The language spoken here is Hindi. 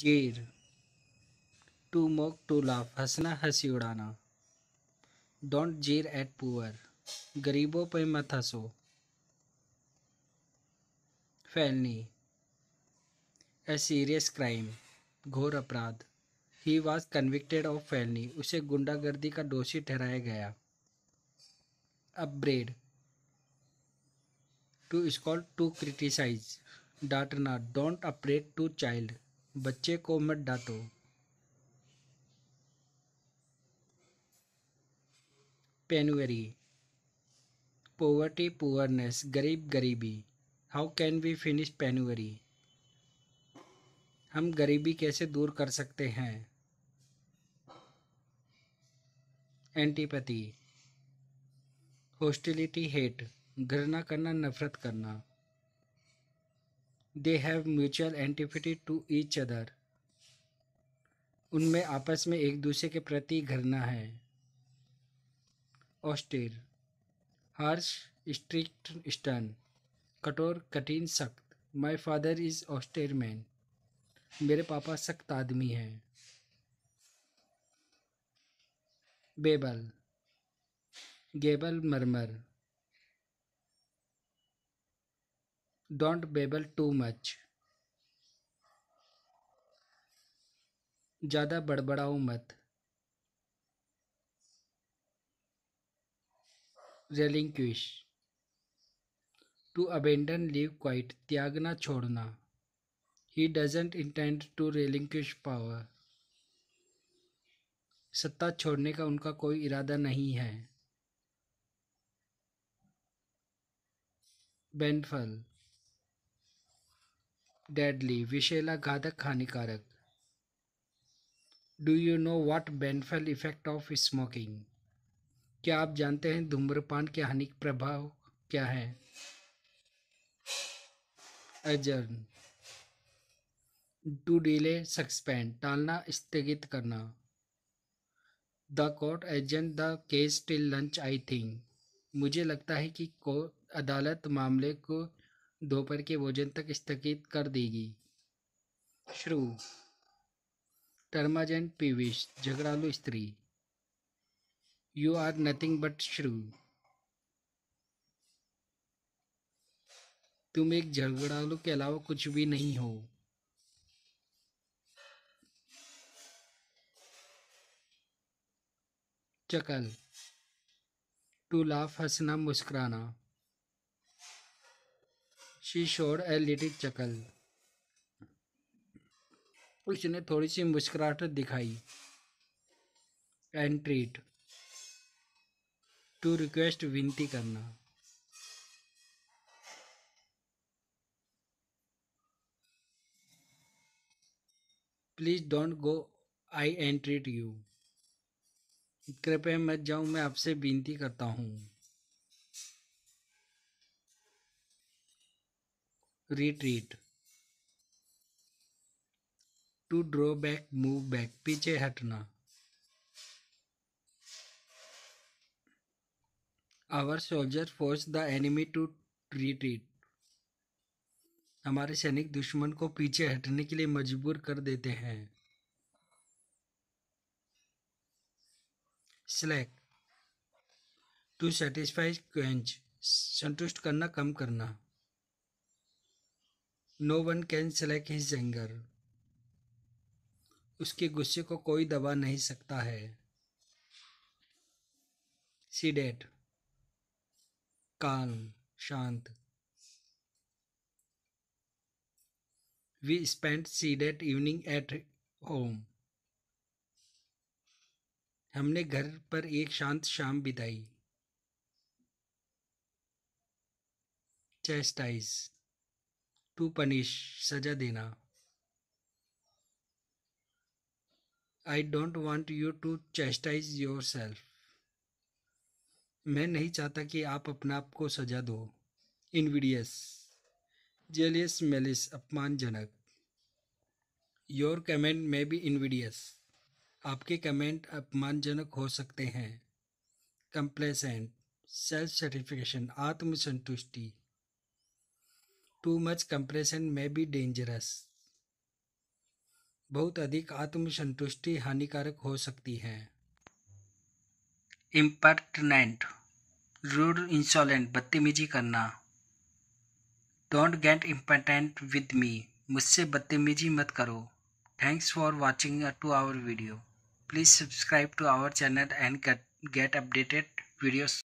जेर टू मोक टू लाफ हंसना हंसी उड़ाना डोंट जीर एट पुअर गरीबों पर मत हंसो फैलनी ए सीरियस क्राइम घोर अपराध he was convicted of felony उसे गुंडागर्दी का दोषी ठहराया गया upbraid to scold to criticise डांटना डोंट अपरेट टू चाइल्ड बच्चे को मत डांटो पेनवेरी पोवर्टी पुअरनेस गरीब गरीबी how can we finish penury हम गरीबी कैसे दूर कर सकते हैं एंटीपति हॉस्टिलिटी हेट घृणा करना नफरत करना they have mutual antipathy to each other उनमें आपस में एक दूसरे के प्रति घृणा है ऑस्टेर हार्श स्ट्रिक्ट स्टर्न कठोर कठिन सख्त my father is austere man मेरे पापा सख्त आदमी हैं babble gabble murmur don't babble too much ज़्यादा बड़बड़ाओ मत relinquish to abandon leave quit त्यागना छोड़ना he doesn't intend to relinquish power सत्ता छोड़ने का उनका कोई इरादा नहीं है बेंडफल डेडली विषैला घातक हानिकारक do you know what baneful effect of smoking क्या आप जानते हैं धूम्रपान के हानिक प्रभाव क्या हैं अजर्न टू डिले सस्पेंड टालना स्थगित करना the court adjourned the case till lunch I think मुझे लगता है कि को अदालत मामले को दोपहर के भोजन तक स्थगित कर देगी श्रु टर्माजेंट पीविश झगड़ालू स्त्री यू आर नथिंग बट श्रू तुम एक झगड़ालू के अलावा कुछ भी नहीं हो चकल टू लाफ हंसना मुस्कुराना she showed a little chuckle उसने थोड़ी सी मुस्कुराहट दिखाई एंट्रीट टू रिक्वेस्ट विनती करना please don't go I entreat you कृपया मत जाऊं मैं आपसे विनती करता हूं retreat to draw back move back पीछे हटना our soldier force the enemy to retreat हमारे सैनिक दुश्मन को पीछे हटने के लिए मजबूर कर देते हैं स्लैक टू सेटिस्फाई क्वेंच संतुष्ट करना कम करना no one can select his anger उसके गुस्से को कोई दबा नहीं सकता है डेट काल्म शांत we spend that evening at home हमने घर पर एक शांत शाम बिताई चेस्टाइज टू पनिश सजा देना I don't want you to chastise yourself मैं नहीं चाहता कि आप अपने आप को सजा दो इनविडियस जेलियस मेलिस अपमानजनक योर कमेंट में भी इनविडियस आपके कमेंट अपमानजनक हो सकते हैं कंप्लेसेंट सेल्फ सर्टिफिकेशन आत्मसंतुष्टि too much compression may be dangerous बहुत अधिक आत्मसंतुष्टि हानिकारक हो सकती है इम्पर्टनेंट रूड इंसोलेंट बदतमीजी करना don't get impertinent with me मुझसे बदतमीजी मत करो thanks for watching to our video please subscribe to our channel and get updated videos